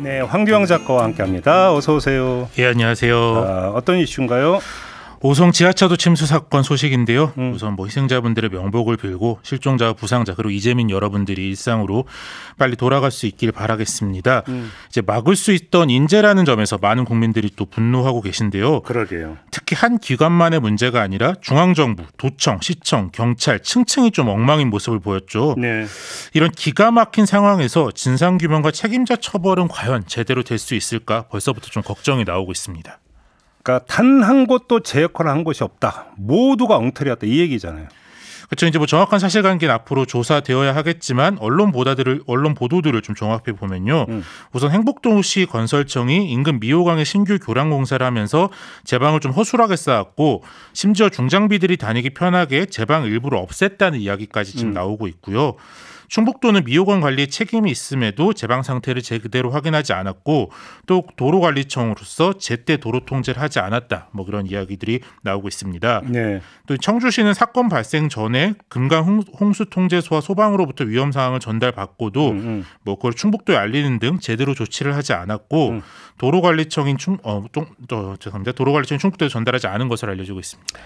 네, 황규영 작가와 함께합니다. 어서 오세요. 예, 안녕하세요. 아, 어떤 이슈인가요? 보성 지하차도 침수 사건 소식인데요. 음. 우선 뭐 희생자분들의 명복을 빌고 실종자, 부상자 그리고 이재민 여러분들이 일상으로 빨리 돌아갈 수 있길 바라겠습니다. 음. 이제 막을 수 있던 인재라는 점에서 많은 국민들이 또 분노하고 계신데요. 그러게요. 특히 한 기관만의 문제가 아니라 중앙정부, 도청, 시청, 경찰 층층이 좀 엉망인 모습을 보였죠. 네. 이런 기가 막힌 상황에서 진상 규명과 책임자 처벌은 과연 제대로 될 수 있을까 벌써부터 좀 걱정이 나오고 있습니다. 그러니까 단 한 곳도 제 역할을 한 곳이 없다. 모두가 엉터리였다 이 얘기잖아요. 그렇죠. 이제 뭐 정확한 사실관계는 앞으로 조사되어야 하겠지만 언론 보도들을 언론 보도들을 좀 종합해 보면요. 음. 우선 행복동시 건설청이 인근 미호강의 신규 교량 공사를 하면서 제방을 좀 허술하게 쌓았고 심지어 중장비들이 다니기 편하게 제방 일부를 없앴다는 이야기까지 지금 음. 나오고 있고요. 충북도는 미호관 관리 책임이 있음에도 재방 상태를 제대로 확인하지 않았고 또 도로관리청으로서 제때 도로 통제를 하지 않았다. 뭐 그런 이야기들이 나오고 있습니다. 네. 또 청주시는 사건 발생 전에 금강 홍수 통제소와 소방으로부터 위험 상황을 전달받고도 음, 음. 뭐 그걸 충북도에 알리는 등 제대로 조치를 하지 않았고 음. 도로관리청인 충 어, 좀, 어, 죄송합니다. 도로관리청 충북도에 전달하지 않은 것을 알려주고 있습니다.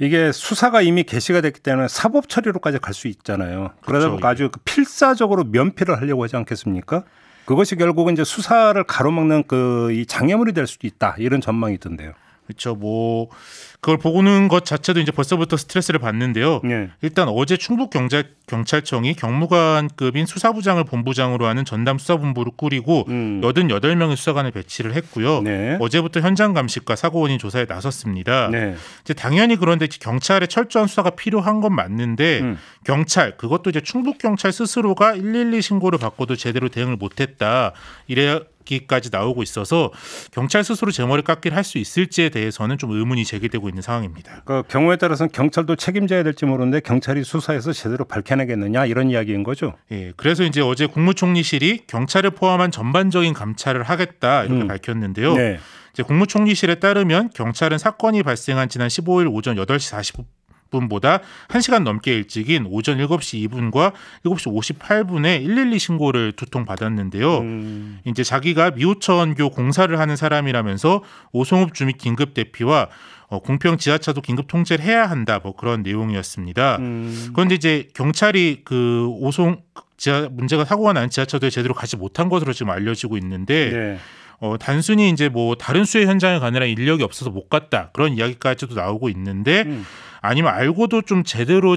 이게 수사가 이미 개시가 됐기 때문에 사법 처리로까지 갈 수 있잖아요. 그렇죠, 그러다 그렇죠, 보니까 아주 그 필사적으로 면피를 하려고 하지 않겠습니까? 그것이 결국은 이제 수사를 가로막는 그이 장애물이 될 수도 있다 이런 전망이 있던데요. 그렇죠. 뭐 그걸 보고는 것 자체도 이제 벌써부터 스트레스를 받는데요. 네. 일단 어제 충북 경찰 경찰청이 경무관급인 수사부장을 본부장으로 하는 전담 수사본부를 꾸리고 여든 음. 여덟 명의 수사관을 배치를 했고요. 네. 어제부터 현장 감식과 사고 원인 조사에 나섰습니다. 네. 이제 당연히 그런데 경찰의 철저한 수사가 필요한 건 맞는데 음. 경찰 그것도 이제 충북 경찰 스스로가 112 신고를 받고도 제대로 대응을 못했다. 이래 얘기까지 나오고 있어서 경찰 스스로 제 머리 깎기를 할 수 있을지에 대해서는 좀 의문이 제기되고 있는 상황입니다. 그 경우에 따라서는 경찰도 책임져야 될지 모르는데 경찰이 수사해서 제대로 밝혀내겠느냐 이런 이야기인 거죠. 예, 그래서 이제 어제 국무총리실이 경찰을 포함한 전반적인 감찰을 하겠다 이렇게 음. 밝혔는데요. 네. 이제 국무총리실에 따르면 경찰은 사건이 발생한 지난 15일 오전 8시 40분 분보다 1시간 넘게 일찍인 오전 7시 2분과 7시 58분에 112 신고를 두 통 받았는데요. 음. 이제 자기가 미호천교 공사를 하는 사람이라면서 오송읍 주민 긴급 대피와 어, 공평 지하차도 긴급 통제를 해야 한다 뭐 그런 내용이었습니다. 음. 그런데 이제 경찰이 그 오송 지하 문제가 사고가 난 지하차도에 제대로 가지 못한 것으로 지금 알려지고 있는데 네. 어, 단순히 이제 뭐 다른 수의 현장에 가느라 인력이 없어서 못 갔다 그런 이야기까지도 나오고 있는데 음. 아니면 알고도 좀 제대로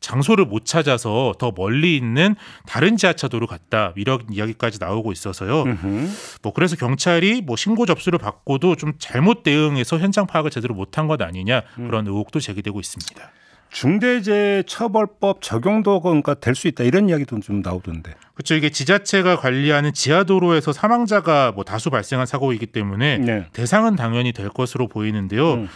장소를 못 찾아서 더 멀리 있는 다른 지하차도로 갔다 이런 이야기까지 나오고 있어서요. 으흠. 뭐 그래서 경찰이 뭐 신고 접수를 받고도 좀 잘못 대응해서 현장 파악을 제대로 못한 것 아니냐 음. 그런 의혹도 제기되고 있습니다. 중대재해처벌법 적용도가 그러니까 될 수 있다 이런 이야기도 좀 나오던데. 그렇죠. 이게 지자체가 관리하는 지하도로에서 사망자가 뭐 다수 발생한 사고이기 때문에 네. 대상은 당연히 될 것으로 보이는데요. 음.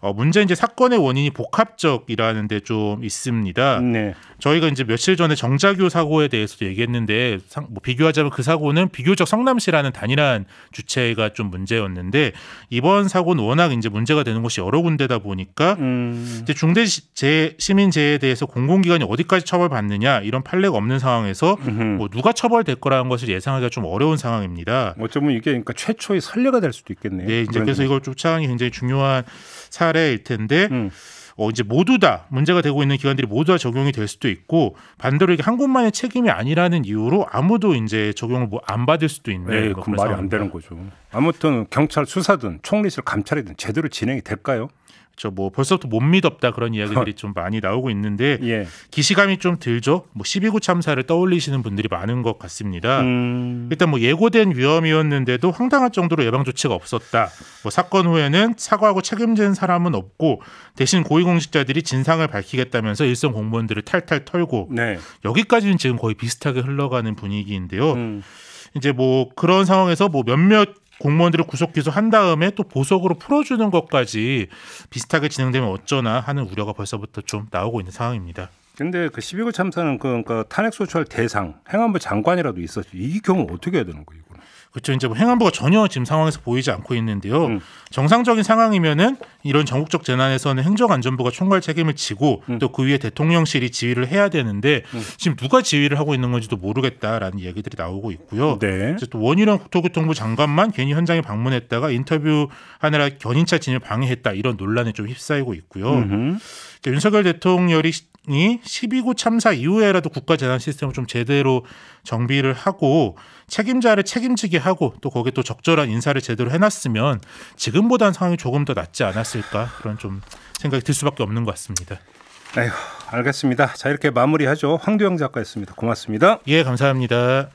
어, 문제 이제 사건의 원인이 복합적이라는 데 좀 있습니다. 네. 저희가 이제 며칠 전에 정자교 사고에 대해서도 얘기했는데 상, 뭐 비교하자면 그 사고는 비교적 성남시라는 단일한 주체가 좀 문제였는데 이번 사고는 워낙 이제 문제가 되는 곳이 여러 군데다 보니까 음. 이제 중대 시민재해에 대해서 공공기관이 어디까지 처벌받느냐 이런 판례가 없는 상황에서 뭐 누가 처벌될 거라는 것을 예상하기가 좀 어려운 상황입니다. 어쩌면 이게 그러니까 최초의 선례가 될 수도 있겠네요. 네, 이제 그래서 이걸 쫓아가는 게 굉장히 중요한 사례일 텐데 음. 어, 이제 모두 다 문제가 되고 있는 기관들이 모두 다 적용이 될 수도 있고 반대로 이게 한 곳만의 책임이 아니라는 이유로 아무도 이제 적용을 뭐안 받을 수도 있는 네, 그 말이 안 되는 거죠. 아무튼 경찰 수사든 총리실 감찰이든 제대로 진행이 될까요? 저뭐 벌써부터 못 믿었다 그런 이야기들이 좀 많이 나오고 있는데 예. 기시감이 좀 들죠. 뭐 12구 참사를 떠올리시는 분들이 많은 것 같습니다. 음... 일단 뭐 예고된 위험이었는데도 황당할 정도로 예방 조치가 없었다. 뭐 사건 후에는 사과하고 책임진 사람은 없고 대신 고위공직자들이 진상을 밝히겠다면서 일선 공무원들을 탈탈 털고 네. 여기까지는 지금 거의 비슷하게 흘러가는 분위기인데요. 음... 이제 뭐 그런 상황에서 뭐 몇몇 공무원들을 구속 기소한 다음에 또 보석으로 풀어주는 것까지 비슷하게 진행되면 어쩌나 하는 우려가 벌써부터 좀 나오고 있는 상황입니다. 근데 그 12구 참사는 그 그러니까 탄핵 소추할 대상 행안부 장관이라도 있었지. 이 경우 어떻게 해야 되는 거예요, 그렇죠. 이제 뭐 행안부가 전혀 지금 상황에서 보이지 않고 있는데요. 음. 정상적인 상황이면은 이런 전국적 재난에서는 행정안전부가 총괄 책임을 지고 음. 또그 위에 대통령실이 지휘를 해야 되는데 음. 지금 누가 지휘를 하고 있는 건지도 모르겠다라는 얘기들이 나오고 있고요. 네. 이제 또 원희룡 국토교통부 장관만 괜히 현장에 방문했다가 인터뷰 하느라 견인차 진입 방해했다 이런 논란에 좀 휩싸이고 있고요. 음흠. 그러니까 윤석열 대통령이 이 12구 참사 이후에라도 국가 재난 시스템을 좀 제대로 정비를 하고 책임자를 책임지게 하고 또 거기에 또 적절한 인사를 제대로 해놨으면 지금보다는 상황이 조금 더 낫지 않았을까 그런 좀 생각이 들 수밖에 없는 것 같습니다. 에휴, 알겠습니다. 자 이렇게 마무리하죠. 황도영 작가였습니다. 고맙습니다. 예, 감사합니다.